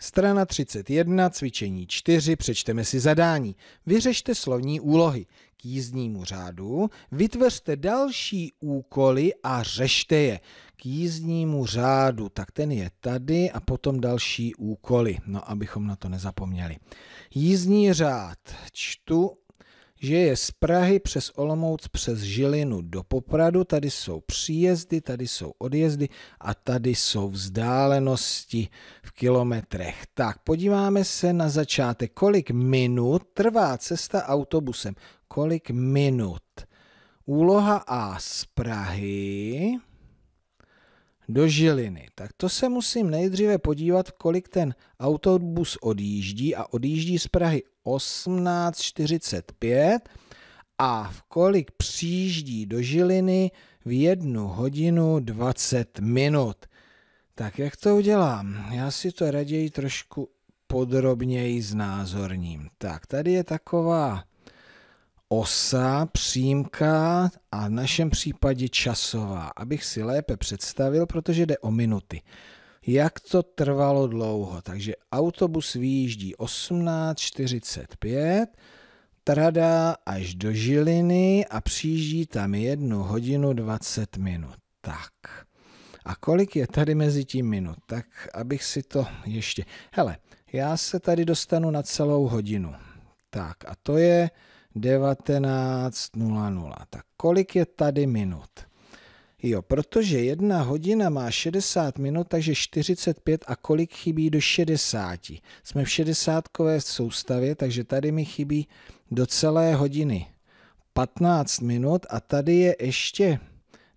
Strana 31, cvičení 4, přečteme si zadání. Vyřešte slovní úlohy. K jízdnímu řádu vytvořte další úkoly a řešte je. K jízdnímu řádu, tak ten je tady a potom další úkoly, no abychom na to nezapomněli. Jízdní řád čtu že je z Prahy přes Olomouc, přes Žilinu do Popradu, tady jsou příjezdy, tady jsou odjezdy a tady jsou vzdálenosti v kilometrech. Tak, podíváme se na začátek, kolik minut trvá cesta autobusem. Kolik minut? Úloha A z Prahy do Žiliny, tak to se musím nejdříve podívat, kolik ten autobus odjíždí a odjíždí z Prahy 18.45 a v kolik přijíždí do Žiliny v jednu hodinu 20 minut. Tak jak to udělám? Já si to raději trošku podrobněji znázorním. Tak tady je taková osa, přímka a v našem případě časová, abych si lépe představil, protože jde o minuty. Jak to trvalo dlouho? Takže autobus vyjíždí 18.45, trada až do Žiliny a přijíždí tam 1 hodinu 20 minut. Tak. A kolik je tady mezi tím minut? Tak abych si to ještě... Hele, já se tady dostanu na celou hodinu. Tak a to je 19.00. Tak kolik je tady minut? Jo, protože jedna hodina má 60 minut, takže 45 a kolik chybí do 60? Jsme v 60 soustavě, takže tady mi chybí do celé hodiny 15 minut a tady je ještě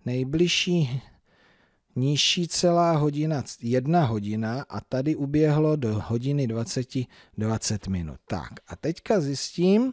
nejbližší nižší celá hodina, jedna hodina a tady uběhlo do hodiny 20, 20 minut. Tak a teďka zjistím,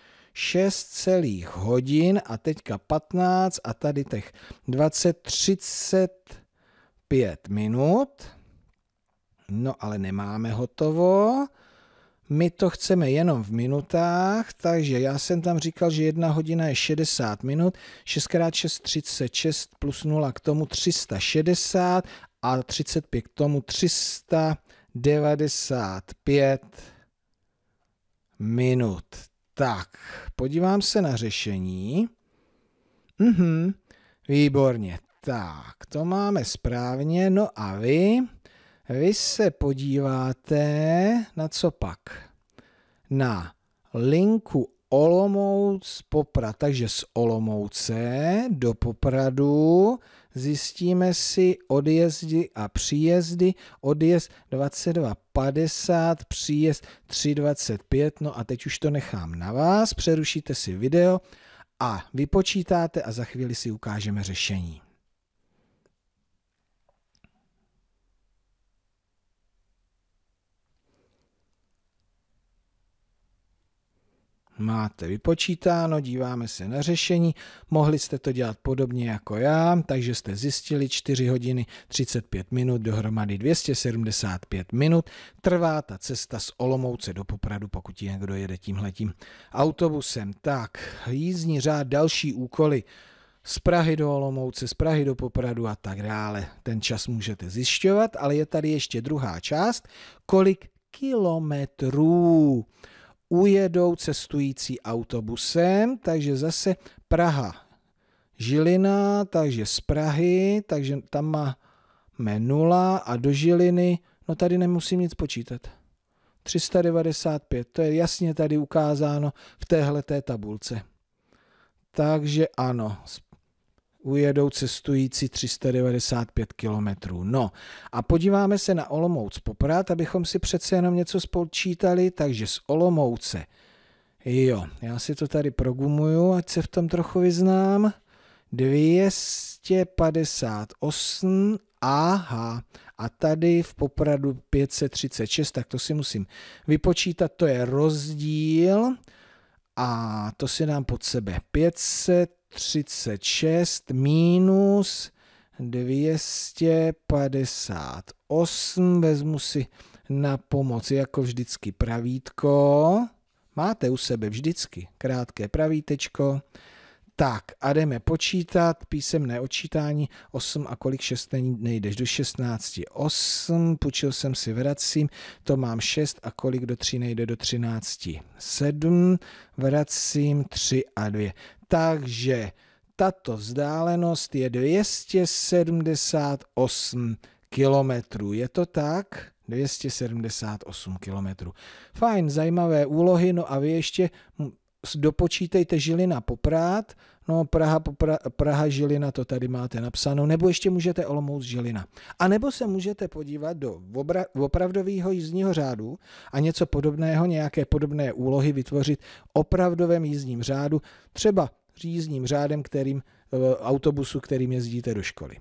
6 celých hodin a teďka 15 a tady těch 20, 35 minut. No ale nemáme hotovo. My to chceme jenom v minutách, takže já jsem tam říkal, že jedna hodina je 60 minut, 6x6 36 plus 0 k tomu 360 a 35 k tomu 395 minut. Tak, podívám se na řešení. Mhm, výborně. Tak, to máme správně. No a vy, vy se podíváte na co pak? Na linku Olomouc Poprad, takže z Olomouce do Popradu zjistíme si odjezdy a příjezdy, odjezd 22.50, příjezd 3.25, no a teď už to nechám na vás, přerušíte si video a vypočítáte a za chvíli si ukážeme řešení. máte vypočítáno, díváme se na řešení. Mohli jste to dělat podobně jako já, takže jste zjistili 4 hodiny 35 minut, dohromady 275 minut. Trvá ta cesta z Olomouce do Popradu, pokud někdo jede tímhletím autobusem. Tak, jízdní řád, další úkoly z Prahy do Olomouce, z Prahy do Popradu a tak dále. Ten čas můžete zjišťovat, ale je tady ještě druhá část, kolik kilometrů ujedou cestující autobusem, takže zase Praha, Žilina, takže z Prahy, takže tam má menula a do Žiliny, no tady nemusím nic počítat. 395, to je jasně tady ukázáno v téhle tabulce. Takže ano, z ujedou cestující 395 kilometrů. No a podíváme se na Olomouc poprát, abychom si přece jenom něco spočítali, takže z Olomouce. Jo, já si to tady progumuju, ať se v tom trochu vyznám. 258, aha, a tady v Popradu 536, tak to si musím vypočítat, to je rozdíl a to si dám pod sebe. 500 36 minus 258. Vezmu si na pomoc jako vždycky pravítko. Máte u sebe vždycky krátké pravítečko. Tak a jdeme počítat písemné očítání 8 a kolik 6 nejdeš do 16. 8, půjčil jsem si vracím, to mám 6 a kolik do 3 nejde do 13. 7, vracím 3 a 2 takže tato vzdálenost je 278 kilometrů. Je to tak? 278 kilometrů. Fajn, zajímavé úlohy, no a vy ještě dopočítejte Žilina Poprát, no Praha, Popra, Praha Žilina, to tady máte napsáno, nebo ještě můžete Olomouc Žilina. A nebo se můžete podívat do obra, opravdového jízdního řádu a něco podobného, nějaké podobné úlohy vytvořit opravdovém jízdním řádu, třeba řízním řádem, kterým eh, autobusu, kterým jezdíte do školy.